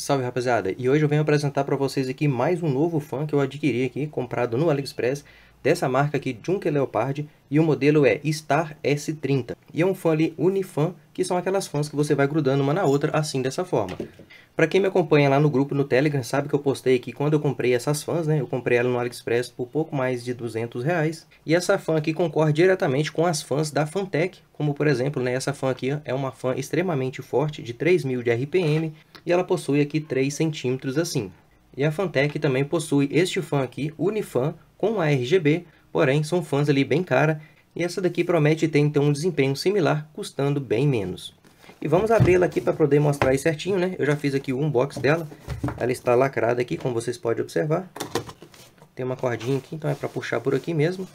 Salve rapaziada, e hoje eu venho apresentar para vocês aqui mais um novo fã que eu adquiri aqui, comprado no AliExpress, dessa marca aqui, Junker Leopard, e o modelo é Star S30. E é um fã ali Unifan, que são aquelas fãs que você vai grudando uma na outra assim dessa forma. Para quem me acompanha lá no grupo no Telegram, sabe que eu postei aqui quando eu comprei essas fãs, né? Eu comprei ela no AliExpress por pouco mais de 200 reais. E essa fã aqui concorre diretamente com as fãs da Fantech, como por exemplo, né? Essa fã aqui é uma fã extremamente forte, de 3000 de RPM, e ela possui aqui 3 centímetros assim. E a Fantech também possui este fã aqui, Unifan, com a RGB, porém são fãs ali bem cara, e essa daqui promete ter então um desempenho similar, custando bem menos. E vamos abri-la aqui para poder mostrar aí certinho, né? Eu já fiz aqui o unbox dela, ela está lacrada aqui, como vocês podem observar. Tem uma cordinha aqui, então é para puxar por aqui mesmo.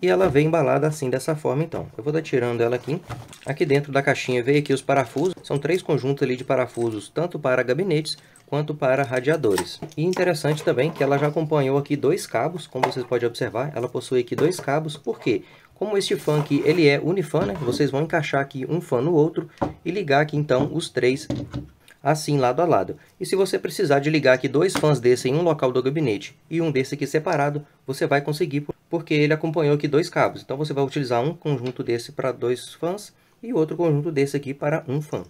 E ela vem embalada assim, dessa forma então. Eu vou estar tirando ela aqui. Aqui dentro da caixinha veio aqui os parafusos. São três conjuntos ali de parafusos, tanto para gabinetes quanto para radiadores. E interessante também que ela já acompanhou aqui dois cabos, como vocês podem observar, ela possui aqui dois cabos, por quê? Como este fã aqui ele é unifã né? vocês vão encaixar aqui um fã no outro e ligar aqui então os três assim lado a lado. E se você precisar de ligar aqui dois fãs desse em um local do gabinete e um desse aqui separado, você vai conseguir porque ele acompanhou aqui dois cabos. Então você vai utilizar um conjunto desse para dois fãs e outro conjunto desse aqui para um fã.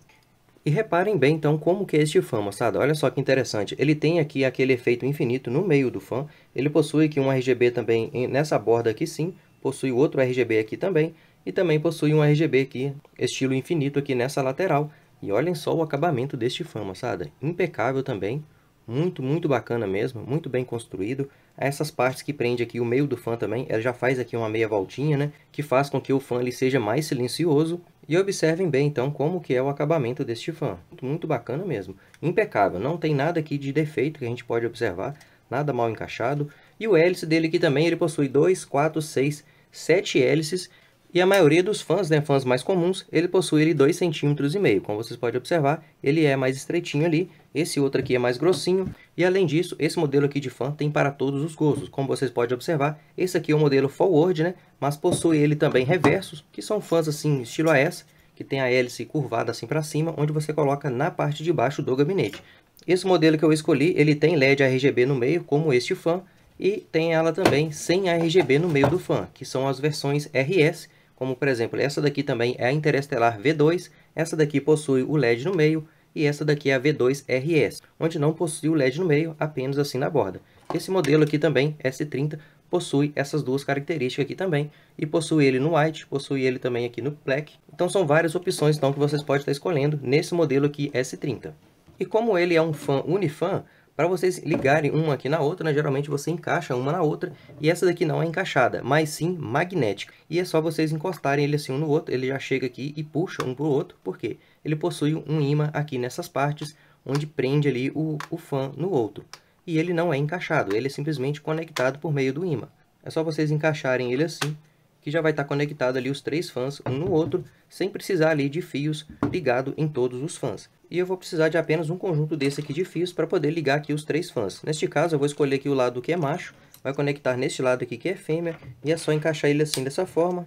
E reparem bem, então, como que é este fan, moçada. Olha só que interessante. Ele tem aqui aquele efeito infinito no meio do fan. Ele possui aqui um RGB também nessa borda aqui sim. Possui outro RGB aqui também. E também possui um RGB aqui, estilo infinito aqui nessa lateral. E olhem só o acabamento deste fan, moçada. Impecável também. Muito, muito bacana mesmo. Muito bem construído. Essas partes que prende aqui o meio do fan também. Ela já faz aqui uma meia voltinha, né? Que faz com que o fan ele seja mais silencioso e observem bem, então, como que é o acabamento deste fan. Muito, muito bacana mesmo. Impecável, não tem nada aqui de defeito que a gente pode observar, nada mal encaixado. E o hélice dele aqui também, ele possui 2, 4, 6, 7 hélices, e a maioria dos fãs, né, fãs mais comuns, ele possui ele 2,5 cm, como vocês podem observar, ele é mais estreitinho ali, esse outro aqui é mais grossinho, e além disso, esse modelo aqui de fã tem para todos os gostos, como vocês podem observar, esse aqui é o modelo forward, né, mas possui ele também reversos, que são fãs assim, estilo AS, que tem a hélice curvada assim para cima, onde você coloca na parte de baixo do gabinete. Esse modelo que eu escolhi, ele tem LED RGB no meio, como este fã, e tem ela também sem RGB no meio do fã, que são as versões RS, como por exemplo, essa daqui também é a Interestelar V2, essa daqui possui o LED no meio, e essa daqui é a V2RS, onde não possui o LED no meio, apenas assim na borda. Esse modelo aqui também, S30, possui essas duas características aqui também, e possui ele no white, possui ele também aqui no black. Então são várias opções então, que vocês podem estar escolhendo nesse modelo aqui S30. E como ele é um fã unifan, para vocês ligarem uma aqui na outra, né, geralmente você encaixa uma na outra e essa daqui não é encaixada, mas sim magnética. E é só vocês encostarem ele assim um no outro, ele já chega aqui e puxa um para o outro, porque ele possui um imã aqui nessas partes, onde prende ali o, o fã no outro. E ele não é encaixado, ele é simplesmente conectado por meio do imã. É só vocês encaixarem ele assim, que já vai estar tá conectado ali os três fãs um no outro, sem precisar ali de fios ligado em todos os fãs. E eu vou precisar de apenas um conjunto desse aqui de fios para poder ligar aqui os três fãs. Neste caso, eu vou escolher aqui o lado que é macho, vai conectar neste lado aqui que é fêmea, e é só encaixar ele assim dessa forma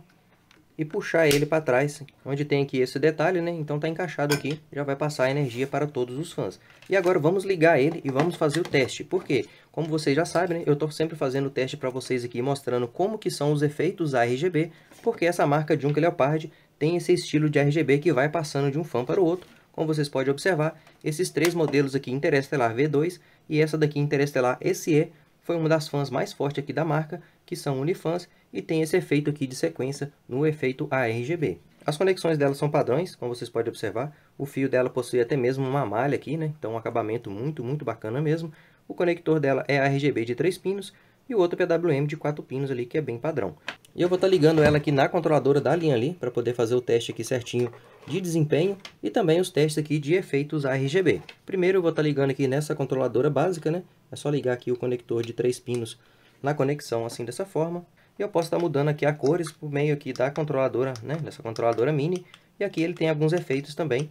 e puxar ele para trás, onde tem aqui esse detalhe, né? Então tá encaixado aqui, já vai passar a energia para todos os fãs. E agora vamos ligar ele e vamos fazer o teste. Por quê? Como vocês já sabem, né? eu estou sempre fazendo o teste para vocês aqui, mostrando como que são os efeitos RGB, porque essa marca Junk Leopard tem esse estilo de RGB que vai passando de um fã para o outro, como vocês podem observar, esses três modelos aqui, Interestelar V2 e essa daqui, Interestelar SE, foi uma das fãs mais fortes aqui da marca, que são unifãs, e tem esse efeito aqui de sequência no efeito ARGB. As conexões dela são padrões, como vocês podem observar, o fio dela possui até mesmo uma malha aqui, né? então um acabamento muito, muito bacana mesmo. O conector dela é RGB de 3 pinos e o outro PWM de 4 pinos ali, que é bem padrão. E eu vou estar tá ligando ela aqui na controladora da linha ali, para poder fazer o teste aqui certinho de desempenho e também os testes aqui de efeitos RGB. Primeiro eu vou estar tá ligando aqui nessa controladora básica, né? É só ligar aqui o conector de três pinos na conexão assim dessa forma. E eu posso estar tá mudando aqui a cores por meio aqui da controladora, né? Dessa controladora mini. E aqui ele tem alguns efeitos também,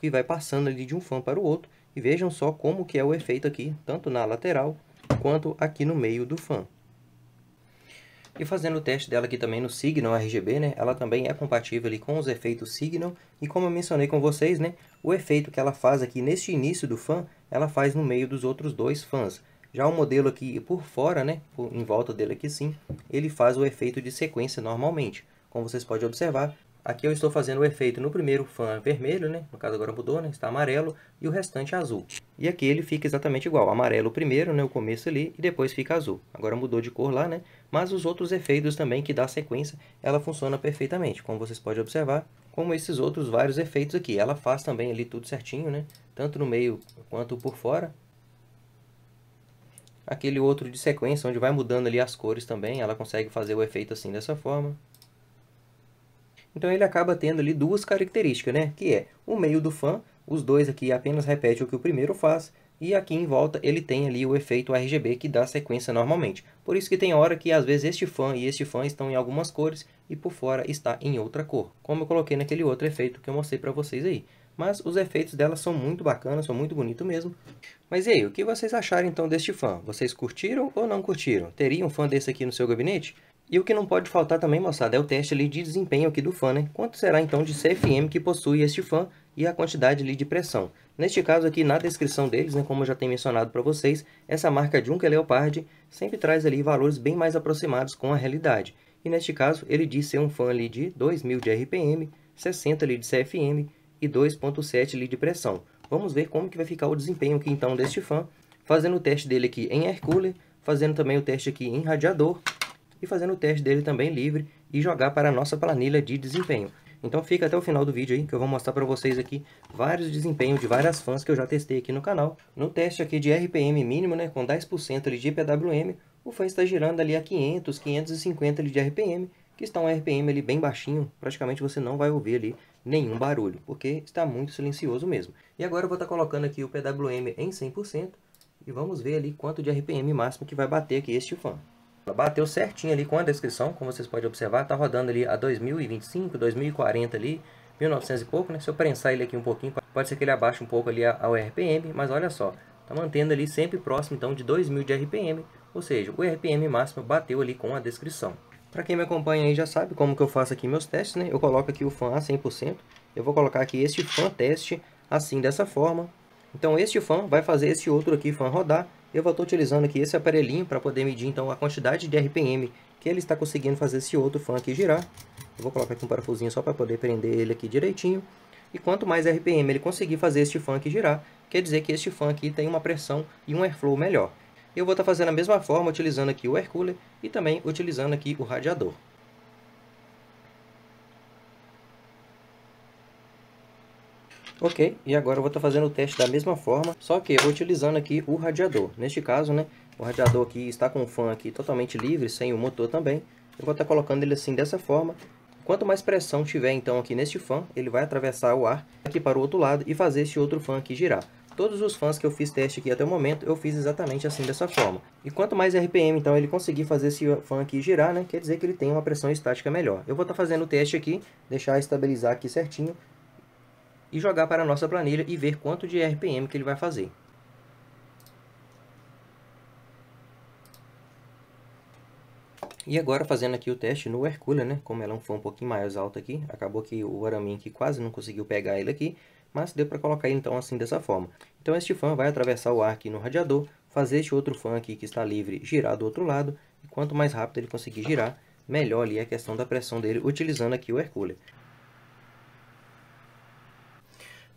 que vai passando ali de um fã para o outro. E vejam só como que é o efeito aqui, tanto na lateral quanto aqui no meio do fã. E fazendo o teste dela aqui também no Signal RGB, né, ela também é compatível ali com os efeitos Signal, e como eu mencionei com vocês, né, o efeito que ela faz aqui neste início do fan, ela faz no meio dos outros dois fans. Já o modelo aqui por fora, né, por, em volta dele aqui sim, ele faz o efeito de sequência normalmente. Como vocês podem observar, Aqui eu estou fazendo o efeito no primeiro fan vermelho, né? No caso agora mudou, né? Está amarelo e o restante azul. E aqui ele fica exatamente igual. Amarelo primeiro, né? O começo ali e depois fica azul. Agora mudou de cor lá, né? Mas os outros efeitos também que dá sequência, ela funciona perfeitamente. Como vocês podem observar, como esses outros vários efeitos aqui. Ela faz também ali tudo certinho, né? Tanto no meio quanto por fora. Aquele outro de sequência, onde vai mudando ali as cores também. Ela consegue fazer o efeito assim dessa forma. Então ele acaba tendo ali duas características, né? Que é o meio do fã, os dois aqui apenas repetem o que o primeiro faz, e aqui em volta ele tem ali o efeito RGB que dá sequência normalmente. Por isso que tem hora que às vezes este fã e este fã estão em algumas cores e por fora está em outra cor, como eu coloquei naquele outro efeito que eu mostrei para vocês aí. Mas os efeitos dela são muito bacanas, são muito bonitos mesmo. Mas e aí, o que vocês acharam então deste fã? Vocês curtiram ou não curtiram? Teria um fã desse aqui no seu gabinete? E o que não pode faltar também, moçada, é o teste ali de desempenho aqui do fan, né? Quanto será então de CFM que possui este fan e a quantidade ali de pressão? Neste caso aqui, na descrição deles, né, como eu já tenho mencionado para vocês, essa marca Junker Leopard sempre traz ali valores bem mais aproximados com a realidade. E neste caso, ele diz ser um fan ali de 2000 de RPM, 60 ali de CFM e 2.7 ali de pressão. Vamos ver como que vai ficar o desempenho aqui então deste fan, fazendo o teste dele aqui em air cooler, fazendo também o teste aqui em radiador e fazendo o teste dele também livre e jogar para a nossa planilha de desempenho. Então fica até o final do vídeo aí que eu vou mostrar para vocês aqui vários desempenhos de várias fãs que eu já testei aqui no canal. No teste aqui de RPM mínimo, né, com 10% ali de PWM, o fã está girando ali a 500, 550 ali de RPM, que está um RPM ali bem baixinho, praticamente você não vai ouvir ali nenhum barulho, porque está muito silencioso mesmo. E agora eu vou estar tá colocando aqui o PWM em 100% e vamos ver ali quanto de RPM máximo que vai bater aqui este fã. Bateu certinho ali com a descrição, como vocês podem observar, está rodando ali a 2025, 2040 ali, 1900 e pouco, né? Se eu prensar ele aqui um pouquinho, pode ser que ele abaixe um pouco ali ao RPM, mas olha só, está mantendo ali sempre próximo então de 2000 de RPM, ou seja, o RPM máximo bateu ali com a descrição. Para quem me acompanha aí já sabe como que eu faço aqui meus testes, né? Eu coloco aqui o fan a 100%, eu vou colocar aqui este fan teste assim dessa forma. Então este fan vai fazer esse outro aqui fan rodar, eu vou estar utilizando aqui esse aparelhinho para poder medir então a quantidade de RPM que ele está conseguindo fazer esse outro fã aqui girar. Eu vou colocar aqui um parafusinho só para poder prender ele aqui direitinho. E quanto mais RPM ele conseguir fazer este fã aqui girar, quer dizer que este fã aqui tem uma pressão e um airflow melhor. Eu vou estar fazendo a mesma forma utilizando aqui o air cooler e também utilizando aqui o radiador. Ok, e agora eu vou estar tá fazendo o teste da mesma forma, só que eu vou utilizando aqui o radiador. Neste caso, né, o radiador aqui está com o fan aqui totalmente livre, sem o motor também. Eu vou estar tá colocando ele assim dessa forma. Quanto mais pressão tiver então aqui neste fan, ele vai atravessar o ar aqui para o outro lado e fazer este outro fan aqui girar. Todos os fãs que eu fiz teste aqui até o momento, eu fiz exatamente assim dessa forma. E quanto mais RPM, então, ele conseguir fazer esse fã aqui girar, né? Quer dizer que ele tem uma pressão estática melhor. Eu vou estar tá fazendo o teste aqui, deixar estabilizar aqui certinho, e jogar para a nossa planilha e ver quanto de RPM que ele vai fazer. E agora fazendo aqui o teste no Hercule, né? Como ela foi um pouquinho mais alta aqui, acabou que o Aramin que quase não conseguiu pegar ele aqui, mas deu para colocar então assim dessa forma. Então este fã vai atravessar o ar aqui no radiador, fazer este outro fã aqui que está livre girar do outro lado, e quanto mais rápido ele conseguir girar, melhor ali é a questão da pressão dele utilizando aqui o Hercule.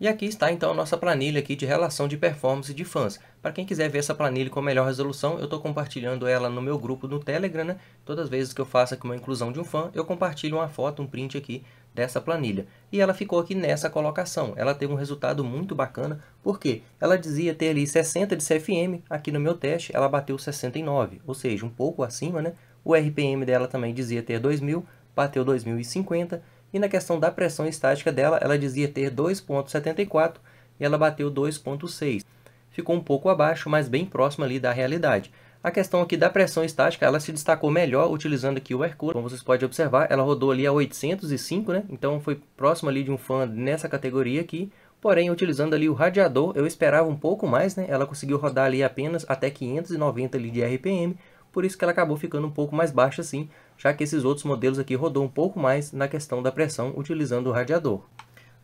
E aqui está então a nossa planilha aqui de relação de performance de fãs. Para quem quiser ver essa planilha com melhor resolução, eu estou compartilhando ela no meu grupo no Telegram. Né? Todas as vezes que eu faço aqui uma inclusão de um fã, eu compartilho uma foto, um print aqui dessa planilha. E ela ficou aqui nessa colocação. Ela teve um resultado muito bacana, porque ela dizia ter ali 60 de CFM. Aqui no meu teste, ela bateu 69, ou seja, um pouco acima. né? O RPM dela também dizia ter 2000, bateu 2050 e na questão da pressão estática dela, ela dizia ter 2,74 e ela bateu 2,6. Ficou um pouco abaixo, mas bem próximo ali da realidade. A questão aqui da pressão estática, ela se destacou melhor utilizando aqui o Hercule. Como vocês podem observar, ela rodou ali a 805, né? Então foi próximo ali de um fã nessa categoria aqui. Porém, utilizando ali o radiador, eu esperava um pouco mais, né? Ela conseguiu rodar ali apenas até 590 ali de RPM, por isso que ela acabou ficando um pouco mais baixa assim já que esses outros modelos aqui rodou um pouco mais na questão da pressão utilizando o radiador.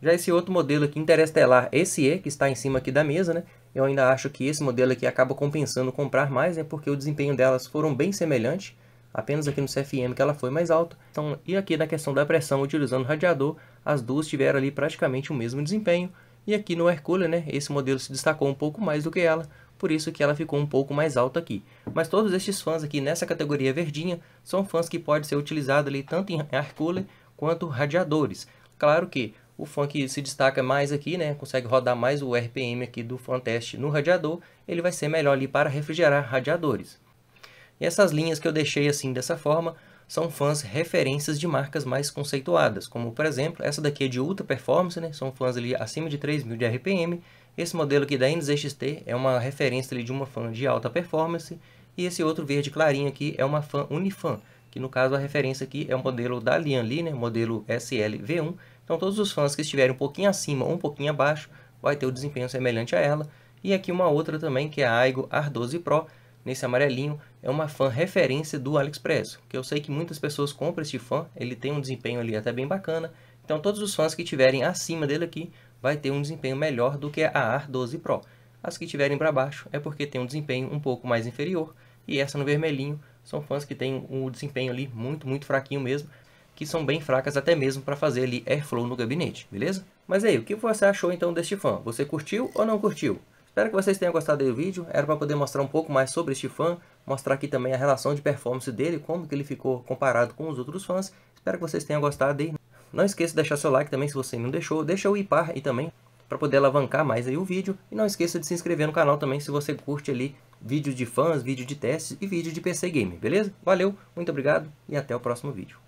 Já esse outro modelo aqui, interestelar SE, que está em cima aqui da mesa, né? Eu ainda acho que esse modelo aqui acaba compensando comprar mais, né? Porque o desempenho delas foram bem semelhantes, apenas aqui no CFM que ela foi mais alta. Então, e aqui na questão da pressão, utilizando radiador, as duas tiveram ali praticamente o mesmo desempenho. E aqui no Hercule, né? Esse modelo se destacou um pouco mais do que ela, por isso que ela ficou um pouco mais alta aqui. Mas todos estes fãs aqui nessa categoria verdinha são fãs que pode ser utilizado ali tanto em air cooler quanto radiadores. Claro que o fã que se destaca mais aqui, né, consegue rodar mais o RPM aqui do fan test no radiador, ele vai ser melhor ali para refrigerar radiadores. E essas linhas que eu deixei assim dessa forma são fãs referências de marcas mais conceituadas, como por exemplo, essa daqui é de Ultra Performance, né? são fãs ali acima de 3.000 de RPM, esse modelo aqui da NZXT é uma referência ali, de uma fan de alta performance e esse outro verde clarinho aqui é uma fan Unifan, que no caso a referência aqui é o modelo da Lianli, né, modelo SLV1. Então todos os fãs que estiverem um pouquinho acima ou um pouquinho abaixo vai ter o um desempenho semelhante a ela. E aqui uma outra também, que é a Aigo R12 Pro, nesse amarelinho, é uma fan referência do AliExpress, que eu sei que muitas pessoas compram este fan, ele tem um desempenho ali até bem bacana. Então todos os fãs que estiverem acima dele aqui vai ter um desempenho melhor do que a AR 12 Pro. As que tiverem para baixo é porque tem um desempenho um pouco mais inferior, e essa no vermelhinho são fãs que têm um desempenho ali muito, muito fraquinho mesmo, que são bem fracas até mesmo para fazer ali airflow no gabinete, beleza? Mas aí, o que você achou então deste fã? Você curtiu ou não curtiu? Espero que vocês tenham gostado do vídeo, era para poder mostrar um pouco mais sobre este fã, mostrar aqui também a relação de performance dele, como que ele ficou comparado com os outros fãs. Espero que vocês tenham gostado e não esqueça de deixar seu like também se você não deixou. Deixa o IPAR aí também para poder alavancar mais aí o vídeo. E não esqueça de se inscrever no canal também se você curte ali vídeos de fãs, vídeo de testes e vídeo de PC Game, beleza? Valeu, muito obrigado e até o próximo vídeo.